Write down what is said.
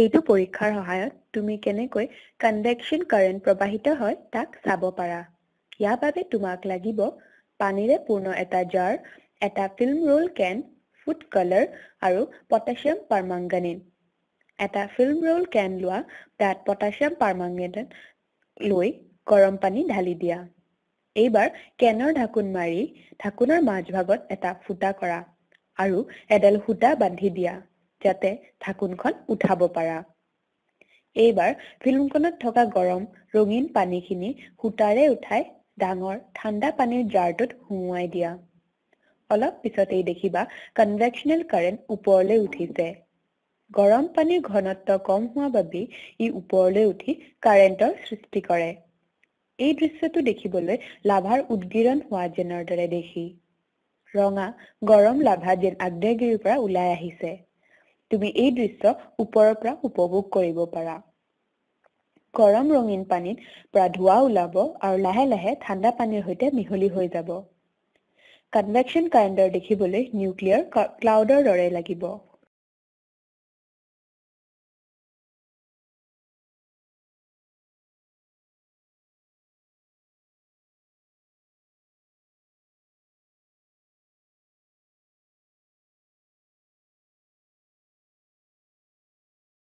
এইটো পৰীক্ষাৰ সহায়ত তুমি কেনেকৈ কনভেকশ্যন কাৰেণ্ট প্ৰবাহিত হয় তাক চাব পাৰা ইয়াৰ বাবে তোমাক লাগিব পানীৰে পূৰ্ণ এটা জাৰ এটা film roll can food colour আৰু পটাছিয়াম পাৰ্মাংগানিন এটা ফিল্ম ৰোল কেন লোৱা তাত পটাছিয়াম পাৰ্মাংগেন লৈ গৰম পানী ঢালি দিয়া এইবাৰ কেনৰ ঢাকোন মাৰি ঢাকোনৰ মাজভাগত এটা ফুটা কৰা আৰু এডাল সূতা বান্ধি দিয়া যাতে ঢাকোনখন উঠাব পাৰা এইবাৰ ফিল্মখনত থকা গৰম ৰঙীন পানীখিনি সূতাৰে উঠাই ডাঙৰ ঠাণ্ডা পানীৰ জাৰটোত সুমুৱাই দিয়া অলপ পিছতেই দেখিবা কনভেকশ্যনেল কাৰেণ্ট ওপৰলৈ উঠিছে গৰম পানীৰ ঘনত্ব কম হোৱা বাবে ই ওপৰলৈ উঠি কাৰেণ্টৰ সৃষ্টি কৰে এই দৃশ্যটো দেখিবলৈ লাভাৰ উদগিৰণ হোৱা যেনৰ দৰে দেখি ৰঙা গৰম লাভা যেন আগ্নেয়গিৰিৰ পৰা ওলাই আহিছে তুমি এই দৃশ্য ওপৰৰ পৰা উপভোগ কৰিব পাৰা গৰম ৰঙীন পানীত পৰা ধোঁৱা ওলাব আৰু লাহে লাহে ঠাণ্ডা পানীৰ সৈতে মিহলি হৈ যাব কনভেকশ্যন কাৰেণ্টৰ দেখিবলৈ নিউক্লিয়াৰ ক্লাউডৰ দৰে লাগিব